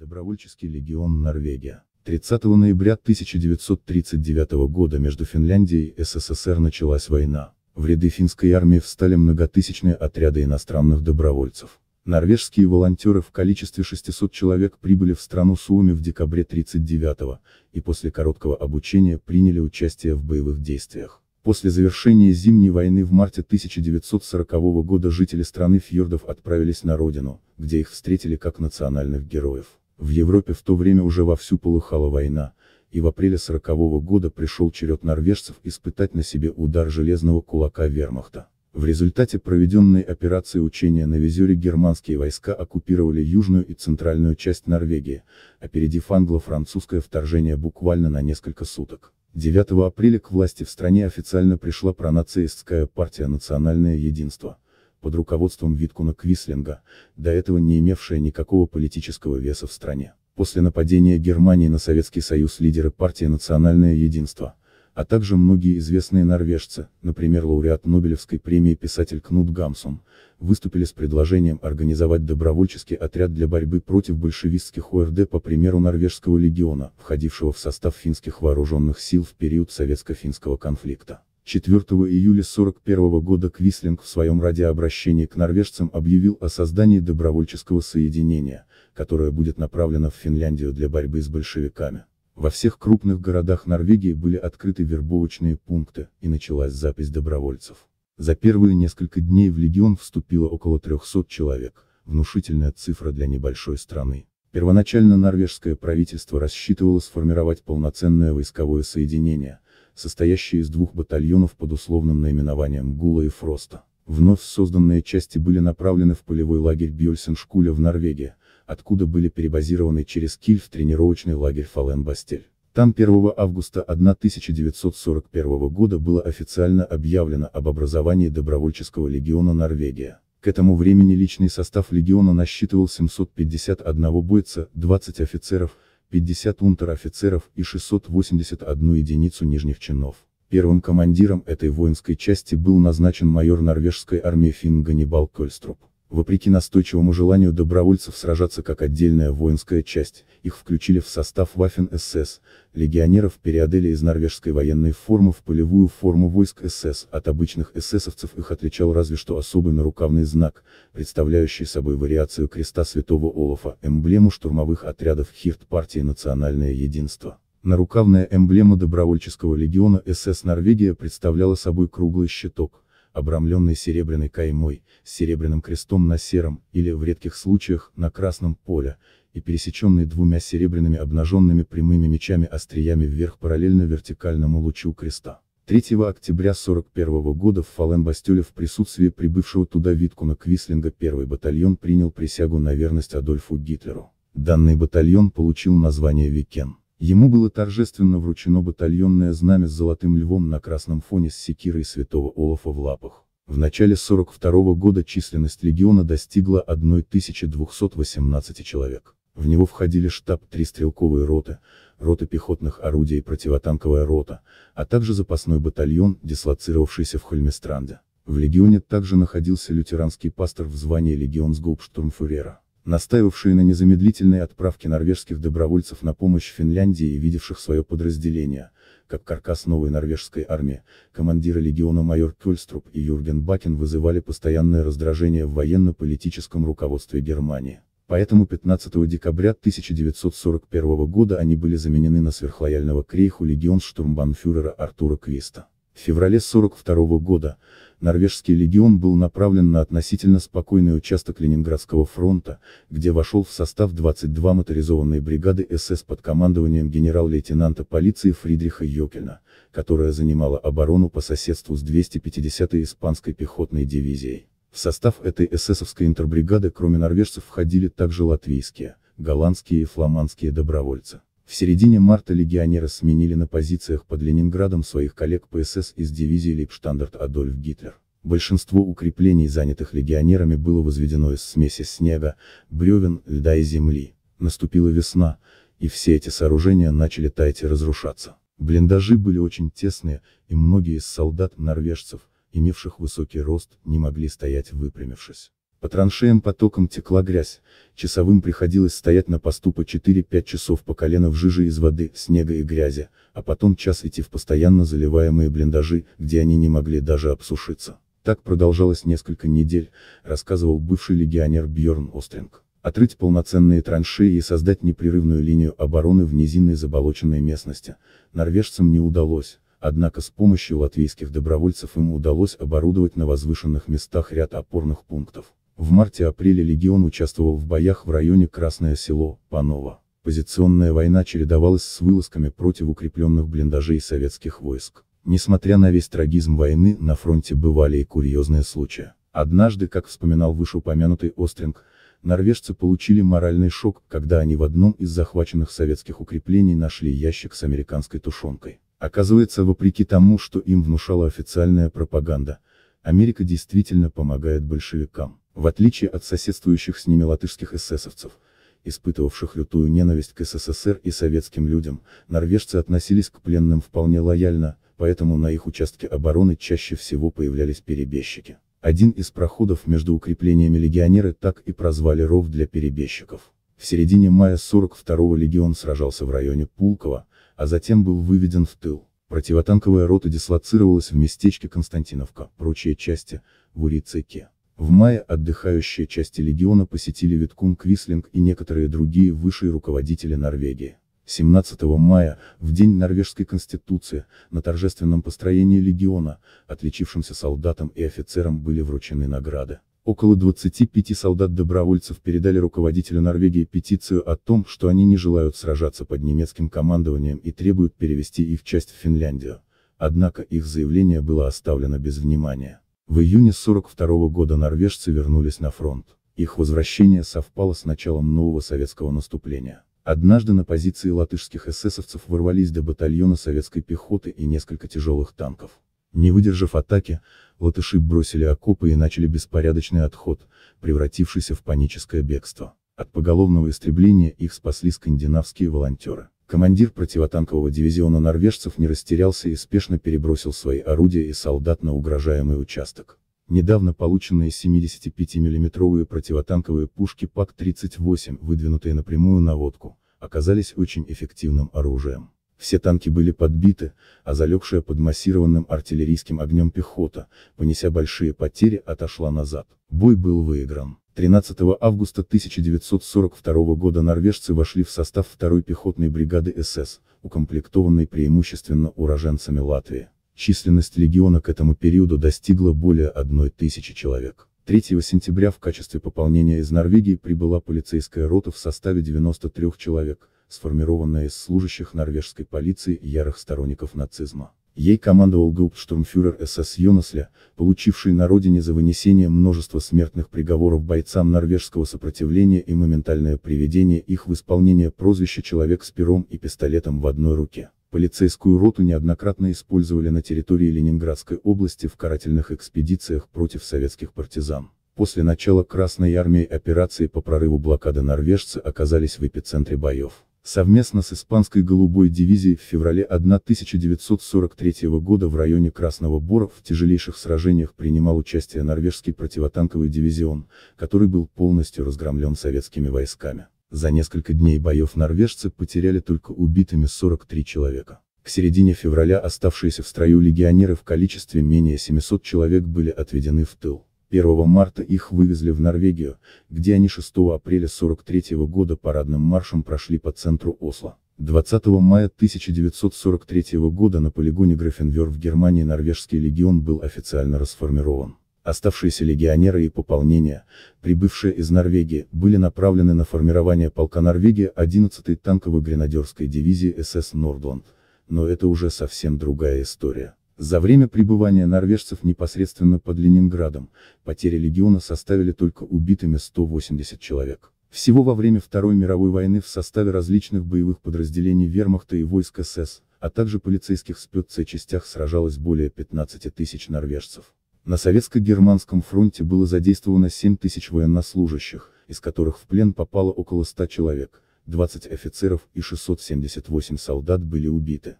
Добровольческий легион Норвегия. 30 ноября 1939 года между Финляндией и СССР началась война. В ряды финской армии встали многотысячные отряды иностранных добровольцев. Норвежские волонтеры в количестве 600 человек прибыли в страну Суоми в декабре 1939 и после короткого обучения приняли участие в боевых действиях. После завершения Зимней войны в марте 1940 года жители страны фьордов отправились на родину, где их встретили как национальных героев. В Европе в то время уже вовсю полыхала война, и в апреле 40 -го года пришел черед норвежцев испытать на себе удар железного кулака вермахта. В результате проведенной операции учения на Везере германские войска оккупировали южную и центральную часть Норвегии, опередив англо-французское вторжение буквально на несколько суток. 9 апреля к власти в стране официально пришла пронацистская партия «Национальное единство», под руководством Виткуна Квислинга, до этого не имевшая никакого политического веса в стране. После нападения Германии на Советский Союз лидеры партии «Национальное единство», а также многие известные норвежцы, например лауреат Нобелевской премии писатель Кнут Гамсун, выступили с предложением организовать добровольческий отряд для борьбы против большевистских ОРД по примеру норвежского легиона, входившего в состав финских вооруженных сил в период советско-финского конфликта. 4 июля 1941 года Квислинг в своем радиообращении к норвежцам объявил о создании добровольческого соединения, которое будет направлено в Финляндию для борьбы с большевиками. Во всех крупных городах Норвегии были открыты вербовочные пункты, и началась запись добровольцев. За первые несколько дней в легион вступило около 300 человек, внушительная цифра для небольшой страны. Первоначально норвежское правительство рассчитывало сформировать полноценное войсковое соединение – состоящие из двух батальонов под условным наименованием Гула и Фроста. Вновь созданные части были направлены в полевой лагерь Бьёльсеншкуля в Норвегии, откуда были перебазированы через Киль в тренировочный лагерь Фаленбастель. Там 1 августа 1941 года было официально объявлено об образовании добровольческого легиона Норвегия. К этому времени личный состав легиона насчитывал 751 бойца, 20 офицеров, 50 унтер-офицеров и 681 единицу нижних чинов. Первым командиром этой воинской части был назначен майор норвежской армии Финн Ганнибал Кольструп. Вопреки настойчивому желанию добровольцев сражаться как отдельная воинская часть, их включили в состав Waffen-СС, легионеров переодели из норвежской военной формы в полевую форму войск СС, от обычных эсэсовцев их отличал разве что особый нарукавный знак, представляющий собой вариацию креста святого Олафа, эмблему штурмовых отрядов Хирт партии «Национальное единство». Нарукавная эмблема добровольческого легиона СС Норвегия представляла собой круглый щиток, обрамленный серебряной каймой, с серебряным крестом на сером, или, в редких случаях, на красном поле, и пересеченный двумя серебряными обнаженными прямыми мечами остриями вверх параллельно вертикальному лучу креста. 3 октября 1941 года в Фален-Бастеле в присутствии прибывшего туда Виткуна Квислинга первый батальон принял присягу на верность Адольфу Гитлеру. Данный батальон получил название «Викен». Ему было торжественно вручено батальонное знамя с золотым львом на красном фоне с секирой святого Олафа в лапах. В начале 42 года численность легиона достигла 1218 человек. В него входили штаб три стрелковые роты, рота пехотных орудий и противотанковая рота, а также запасной батальон, дислоцировавшийся в Хольместранде. В легионе также находился лютеранский пастор в звании легионсгауптштурмфюрера настаивавшие на незамедлительной отправке норвежских добровольцев на помощь Финляндии и видевших свое подразделение, как каркас новой норвежской армии, командиры легиона майор Кольструп и Юрген Бакин вызывали постоянное раздражение в военно-политическом руководстве Германии. Поэтому 15 декабря 1941 года они были заменены на сверхлояльного крейху легион штурмбанфюрера Артура Квиста. В феврале 42 года, норвежский легион был направлен на относительно спокойный участок Ленинградского фронта, где вошел в состав 22 моторизованной бригады СС под командованием генерал-лейтенанта полиции Фридриха Йокельна, которая занимала оборону по соседству с 250-й испанской пехотной дивизией. В состав этой эсэсовской интербригады кроме норвежцев входили также латвийские, голландские и фламандские добровольцы. В середине марта легионеры сменили на позициях под Ленинградом своих коллег ПСС из дивизии Лейбштандарт Адольф Гитлер. Большинство укреплений, занятых легионерами, было возведено из смеси снега, бревен, льда и земли. Наступила весна, и все эти сооружения начали таять и разрушаться. Блиндажи были очень тесные, и многие из солдат-норвежцев, имевших высокий рост, не могли стоять выпрямившись. По траншеям потоком текла грязь, часовым приходилось стоять на посту по 4-5 часов по колено в жиже из воды, снега и грязи, а потом час идти в постоянно заливаемые блиндажи, где они не могли даже обсушиться. Так продолжалось несколько недель, рассказывал бывший легионер Бьорн Остринг. Отрыть полноценные траншеи и создать непрерывную линию обороны в низинной заболоченной местности, норвежцам не удалось, однако с помощью латвийских добровольцев им удалось оборудовать на возвышенных местах ряд опорных пунктов. В марте-апреле легион участвовал в боях в районе Красное Село, Паново. Позиционная война чередовалась с вылазками против укрепленных блиндажей советских войск. Несмотря на весь трагизм войны, на фронте бывали и курьезные случаи. Однажды, как вспоминал вышеупомянутый Остринг, норвежцы получили моральный шок, когда они в одном из захваченных советских укреплений нашли ящик с американской тушенкой. Оказывается, вопреки тому, что им внушала официальная пропаганда, Америка действительно помогает большевикам. В отличие от соседствующих с ними латышских эсэсовцев, испытывавших лютую ненависть к СССР и советским людям, норвежцы относились к пленным вполне лояльно, поэтому на их участке обороны чаще всего появлялись перебежчики. Один из проходов между укреплениями легионеры так и прозвали ров для перебежчиков. В середине мая 42-го легион сражался в районе Пулково, а затем был выведен в тыл. Противотанковая рота дислоцировалась в местечке Константиновка, прочие части – в Урицеке. В мае отдыхающие части легиона посетили Виткун, Квислинг и некоторые другие высшие руководители Норвегии. 17 мая, в день норвежской конституции, на торжественном построении легиона, отличившимся солдатам и офицерам были вручены награды. Около 25 солдат-добровольцев передали руководителю Норвегии петицию о том, что они не желают сражаться под немецким командованием и требуют перевести их часть в Финляндию. Однако их заявление было оставлено без внимания. В июне 42 года норвежцы вернулись на фронт. Их возвращение совпало с началом нового советского наступления. Однажды на позиции латышских эсэсовцев ворвались до батальона советской пехоты и несколько тяжелых танков. Не выдержав атаки, латыши бросили окопы и начали беспорядочный отход, превратившийся в паническое бегство. От поголовного истребления их спасли скандинавские волонтеры. Командир противотанкового дивизиона норвежцев не растерялся и спешно перебросил свои орудия и солдат на угрожаемый участок. Недавно полученные 75 миллиметровые противотанковые пушки ПАК-38, выдвинутые напрямую наводку, оказались очень эффективным оружием. Все танки были подбиты, а залегшая под массированным артиллерийским огнем пехота, понеся большие потери, отошла назад. Бой был выигран. 13 августа 1942 года норвежцы вошли в состав второй пехотной бригады СС, укомплектованной преимущественно уроженцами Латвии. Численность легиона к этому периоду достигла более 1000 человек. 3 сентября в качестве пополнения из Норвегии прибыла полицейская рота в составе 93 человек, сформированная из служащих норвежской полиции и ярых сторонников нацизма. Ей командовал группштурмфюрер СС Йонасля, получивший на родине за вынесение множества смертных приговоров бойцам норвежского сопротивления и моментальное приведение их в исполнение прозвища «человек с пером и пистолетом в одной руке». Полицейскую роту неоднократно использовали на территории Ленинградской области в карательных экспедициях против советских партизан. После начала Красной армии операции по прорыву блокады норвежцы оказались в эпицентре боев совместно с испанской голубой дивизией в феврале 1943 года в районе Красного Бора в тяжелейших сражениях принимал участие норвежский противотанковый дивизион, который был полностью разгромлен советскими войсками. За несколько дней боев норвежцы потеряли только убитыми 43 человека. К середине февраля оставшиеся в строю легионеры в количестве менее 700 человек были отведены в тыл. 1 марта их вывезли в Норвегию, где они 6 апреля 43 года парадным маршем прошли по центру Осло. 20 мая 1943 года на полигоне Графенвер в Германии норвежский легион был официально расформирован. Оставшиеся легионеры и пополнения, прибывшие из Норвегии, были направлены на формирование полка Норвегии 11-й танковой гренадерской дивизии СС Нордланд, но это уже совсем другая история. За время пребывания норвежцев непосредственно под Ленинградом, потери легиона составили только убитыми 180 человек. Всего во время Второй мировой войны в составе различных боевых подразделений вермахта и войск СС, а также полицейских спеццех сражалось более 15 тысяч норвежцев. На советско-германском фронте было задействовано 7 тысяч военнослужащих, из которых в плен попало около 100 человек, 20 офицеров и 678 солдат были убиты.